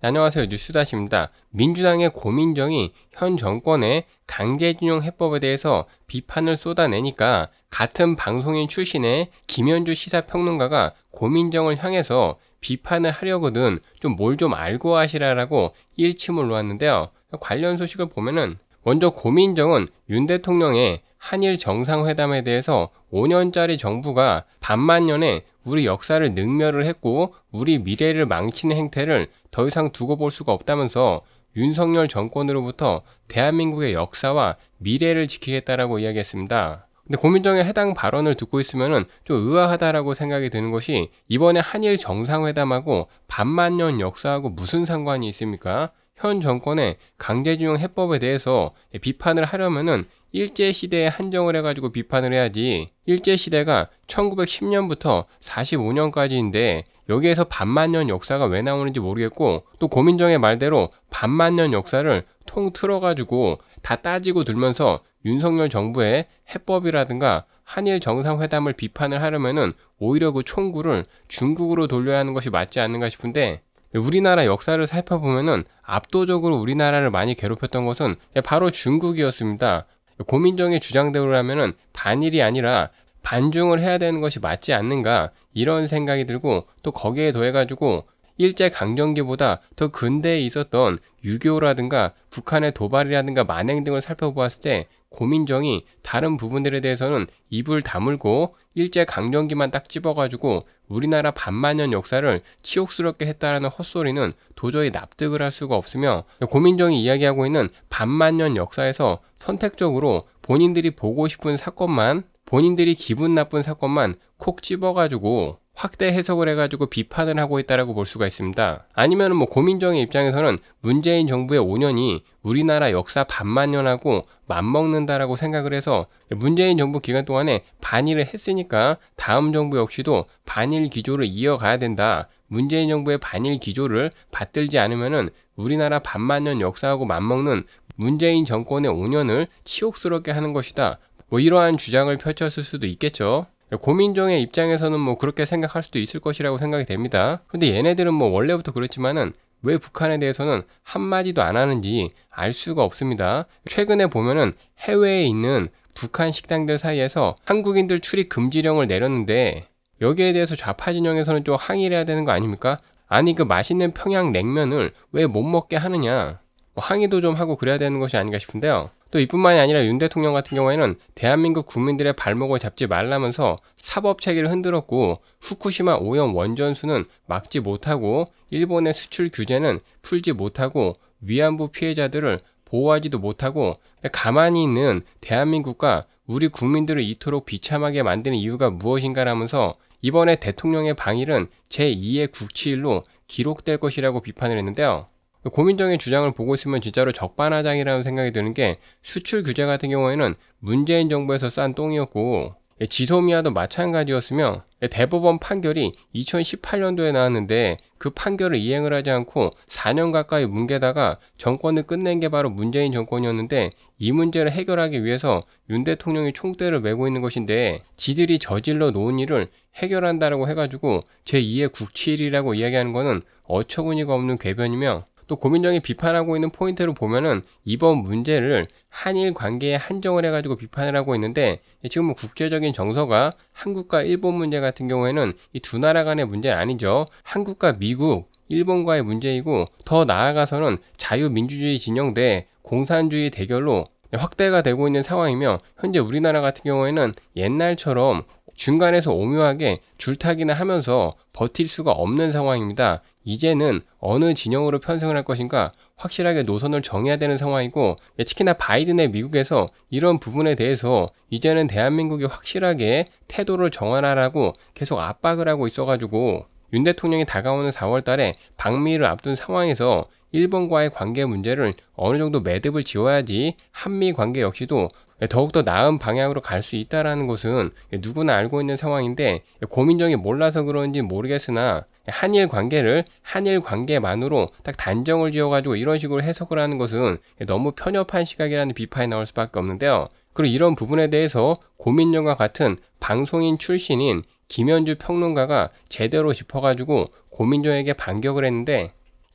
안녕하세요. 뉴스다시입니다. 민주당의 고민정이 현 정권의 강제징용 해법에 대해서 비판을 쏟아내니까 같은 방송인 출신의 김현주 시사평론가가 고민정을 향해서 비판을 하려거든 좀 뭘좀 좀 알고 하시라라고 일침을 놓았는데요. 관련 소식을 보면은 먼저 고민정은 윤 대통령의 한일 정상회담에 대해서 5년짜리 정부가 반만 년에 우리 역사를 능멸을 했고 우리 미래를 망치는 행태를 더 이상 두고 볼 수가 없다면서 윤석열 정권으로부터 대한민국의 역사와 미래를 지키겠다라고 이야기했습니다. 근데 고민정의 해당 발언을 듣고 있으면은 좀 의아하다라고 생각이 드는 것이 이번에 한일 정상회담하고 반만년 역사하고 무슨 상관이 있습니까? 현 정권의 강제징용 해법에 대해서 비판을 하려면은 일제시대에 한정을 해가지고 비판을 해야지 일제시대가 1910년부터 45년까지인데 여기에서 반만년 역사가 왜 나오는지 모르겠고 또 고민정의 말대로 반만년 역사를 통틀어 가지고 다 따지고 들면서 윤석열 정부의 해법이라든가 한일 정상회담을 비판을 하려면은 오히려 그 총구를 중국으로 돌려야 하는 것이 맞지 않는가 싶은데 우리나라 역사를 살펴보면은 압도적으로 우리나라를 많이 괴롭혔던 것은 바로 중국이었습니다. 고민정의 주장대로라면은 반일이 아니라 반중을 해야 되는 것이 맞지 않는가 이런 생각이 들고 또 거기에 더해가지고 일제 강점기보다 더 근대에 있었던 유교라든가 북한의 도발이라든가 만행 등을 살펴보았을 때 고민정이 다른 부분들에 대해서는 입을 다물고 일제 강점기만 딱 집어가지고 우리나라 반만년 역사를 치욕스럽게 했다라는 헛소리는 도저히 납득을 할 수가 없으며 고민정이 이야기하고 있는 반만년 역사에서 선택적으로 본인들이 보고 싶은 사건만 본인들이 기분 나쁜 사건만 콕 집어가지고 확대 해석을 해가지고 비판을 하고 있다라고 볼 수가 있습니다. 아니면 뭐 고민정의 입장에서는 문재인 정부의 5년이 우리나라 역사 반만 년하고 맞먹는다라고 생각을 해서 문재인 정부 기간 동안에 반일을 했으니까 다음 정부 역시도 반일 기조를 이어가야 된다. 문재인 정부의 반일 기조를 받들지 않으면은 우리나라 반만 년 역사하고 맞먹는 문재인 정권의 5년을 치욕스럽게 하는 것이다. 뭐 이러한 주장을 펼쳤을 수도 있겠죠. 고민종의 입장에서는 뭐 그렇게 생각할 수도 있을 것이라고 생각이 됩니다. 근데 얘네들은 뭐 원래부터 그렇지만은 왜 북한에 대해서는 한마디도 안 하는지 알 수가 없습니다. 최근에 보면은 해외에 있는 북한 식당들 사이에서 한국인들 출입 금지령을 내렸는데 여기에 대해서 좌파 진영에서는 좀 항의를 해야 되는 거 아닙니까? 아니 그 맛있는 평양 냉면을 왜 못 먹게 하느냐? 뭐 항의도 좀 하고 그래야 되는 것이 아닌가 싶은데요. 또 이뿐만이 아니라 윤 대통령 같은 경우에는 대한민국 국민들의 발목을 잡지 말라면서 사법 체계를 흔들었고 후쿠시마 오염 원전수는 막지 못하고 일본의 수출 규제는 풀지 못하고 위안부 피해자들을 보호하지도 못하고 가만히 있는 대한민국과 우리 국민들을 이토록 비참하게 만드는 이유가 무엇인가라면서 이번에 대통령의 방일은 제2의 국치일로 기록될 것이라고 비판을 했는데요. 고민정의 주장을 보고 있으면 진짜로 적반하장이라는 생각이 드는 게 수출 규제 같은 경우에는 문재인 정부에서 싼 똥이었고 예, 지소미아도 마찬가지였으며 예, 대법원 판결이 2018년도에 나왔는데 그 판결을 이행을 하지 않고 4년 가까이 뭉개다가 정권을 끝낸 게 바로 문재인 정권이었는데 이 문제를 해결하기 위해서 윤 대통령이 총대를 메고 있는 것인데 지들이 저질러 놓은 일을 해결한다라고 해가지고 제2의 국치일이라고 이야기하는 거는 어처구니가 없는 궤변이며 또 고민정이 비판하고 있는 포인트로 보면은 이번 문제를 한일 관계에 한정을 해가지고 비판을 하고 있는데 지금 뭐 국제적인 정서가 한국과 일본 문제 같은 경우에는 이 두 나라 간의 문제는 아니죠. 한국과 미국, 일본과의 문제이고 더 나아가서는 자유민주주의 진영 대 공산주의 대결로 확대가 되고 있는 상황이며 현재 우리나라 같은 경우에는 옛날처럼 중간에서 오묘하게 줄타기나 하면서 버틸 수가 없는 상황입니다. 이제는 어느 진영으로 편승을할 것인가 확실하게 노선을 정해야 되는 상황이고 예, 특히나 바이든의 미국에서 이런 부분에 대해서 이제는 대한민국이 확실하게 태도를 정하라라고 계속 압박을 하고 있어가지고 윤 대통령이 다가오는 4월 달에 방미를 앞둔 상황에서 일본과의 관계 문제를 어느 정도 매듭을 지어야지 한미 관계 역시도 더욱더 나은 방향으로 갈 수 있다라는 것은 누구나 알고 있는 상황인데 고민정이 몰라서 그런지 모르겠으나 한일 관계를 한일 관계만으로 딱 단정을 지어가지고 이런 식으로 해석을 하는 것은 너무 편협한 시각이라는 비판이 나올 수밖에 없는데요. 그리고 이런 부분에 대해서 고민정과 같은 방송인 출신인 김현주 평론가가 제대로 짚어가지고 고민정에게 반격을 했는데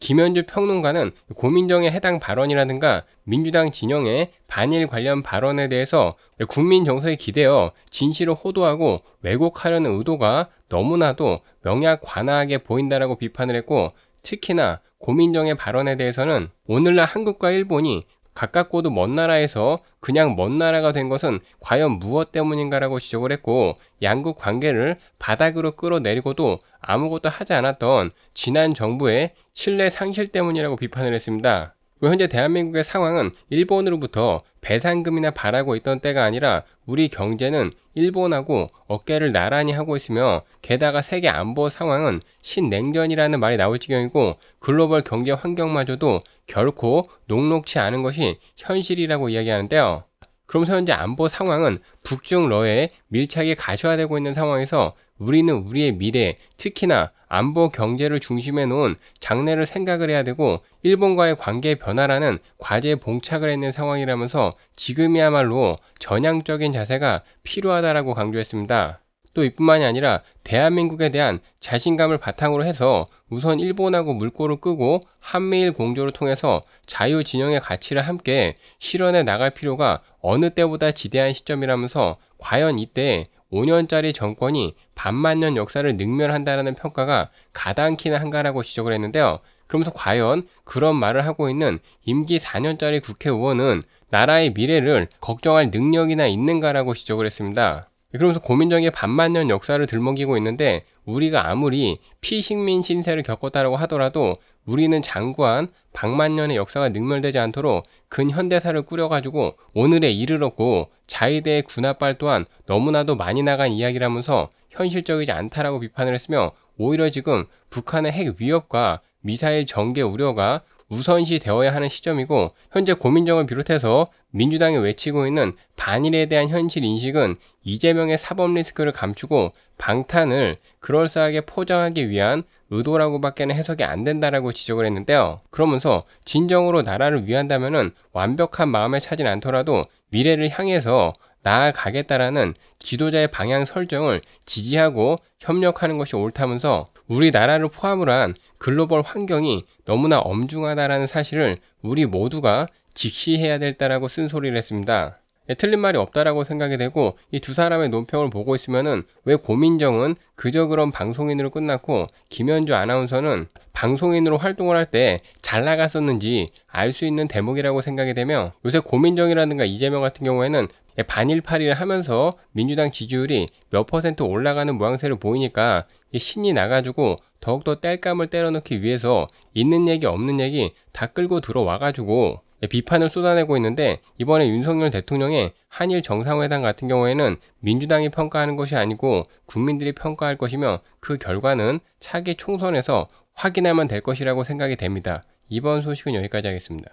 김현주 평론가는 고민정의 해당 발언이라든가 민주당 진영의 반일 관련 발언에 대해서 국민 정서에 기대어 진실을 호도하고 왜곡하려는 의도가 너무나도 명약 관화하게 보인다라고 비판을 했고 특히나 고민정의 발언에 대해서는 오늘날 한국과 일본이 가깝고도 먼 나라에서 그냥 먼 나라가 된 것은 과연 무엇 때문인가라고 지적을 했고 양국 관계를 바닥으로 끌어내리고도 아무것도 하지 않았던 지난 정부의 신뢰 상실 때문이라고 비판을 했습니다. 현재 대한민국의 상황은 일본으로부터 배상금이나 바라고 있던 때가 아니라 우리 경제는 일본하고 어깨를 나란히 하고 있으며 게다가 세계 안보 상황은 신냉전이라는 말이 나올 지경이고 글로벌 경제 환경마저도 결코 녹록치 않은 것이 현실이라고 이야기하는데요. 그러면서 현재 안보 상황은 북중 러에 밀착이 가셔화되고 있는 상황에서 우리는 우리의 미래, 특히나 안보 경제를 중심에 놓은 장래를 생각을 해야 되고 일본과의 관계 변화라는 과제에 봉착을 했는 상황이라면서 지금이야말로 전향적인 자세가 필요하다라고 강조했습니다. 또 이뿐만이 아니라 대한민국에 대한 자신감을 바탕으로 해서 우선 일본하고 물꼬를 끄고 한미일 공조를 통해서 자유 진영의 가치를 함께 실현해 나갈 필요가 어느 때보다 지대한 시점이라면서 과연 이때 5년짜리 정권이 반만년 역사를 능멸한다라는 평가가 가당키나 한가라고 지적을 했는데요. 그러면서 과연 그런 말을 하고 있는 임기 4년짜리 국회의원은 나라의 미래를 걱정할 능력이나 있는가라고 지적을 했습니다. 그러면서 고민정의 반만년 역사를 들먹이고 있는데 우리가 아무리 피식민 신세를 겪었다라고 하더라도 우리는 장구한 박만년의 역사가 능멸되지 않도록 근현대사를 꾸려가지고 오늘에 이르렀고 자위대의 군합발 또한 너무나도 많이 나간 이야기라면서 현실적이지 않다라고 비판을 했으며 오히려 지금 북한의 핵 위협과 미사일 전개 우려가 우선시 되어야 하는 시점이고 현재 고민정을 비롯해서 민주당이 외치고 있는 반일에 대한 현실 인식은 이재명의 사법 리스크를 감추고 방탄을 그럴싸하게 포장하기 위한 의도라고밖에는 해석이 안 된다라고 지적을 했는데요. 그러면서 진정으로 나라를 위한다면은 완벽한 마음을 찾진 않더라도 미래를 향해서 나아가겠다라는 지도자의 방향 설정을 지지하고 협력하는 것이 옳다면서 우리 나라를 포함을 한 글로벌 환경이 너무나 엄중하다라는 사실을 우리 모두가 직시해야 될다라고 쓴소리를 했습니다. 예, 틀린 말이 없다라고 생각이 되고 이 두 사람의 논평을 보고 있으면은 왜 고민정은 그저 그런 방송인으로 끝났고 김현주 아나운서는 방송인으로 활동을 할 때 잘 나갔었는지 알 수 있는 대목이라고 생각이 되며 요새 고민정이라든가 이재명 같은 경우에는 예, 반일파리를 하면서 민주당 지지율이 몇 퍼센트 올라가는 모양새를 보이니까 신이 나가지고 더욱더 땔감을 때려넣기 위해서 있는 얘기 없는 얘기 다 끌고 들어와가지고 비판을 쏟아내고 있는데 이번에 윤석열 대통령의 한일 정상회담 같은 경우에는 민주당이 평가하는 것이 아니고 국민들이 평가할 것이며 그 결과는 차기 총선에서 확인하면 될 것이라고 생각이 됩니다. 이번 소식은 여기까지 하겠습니다.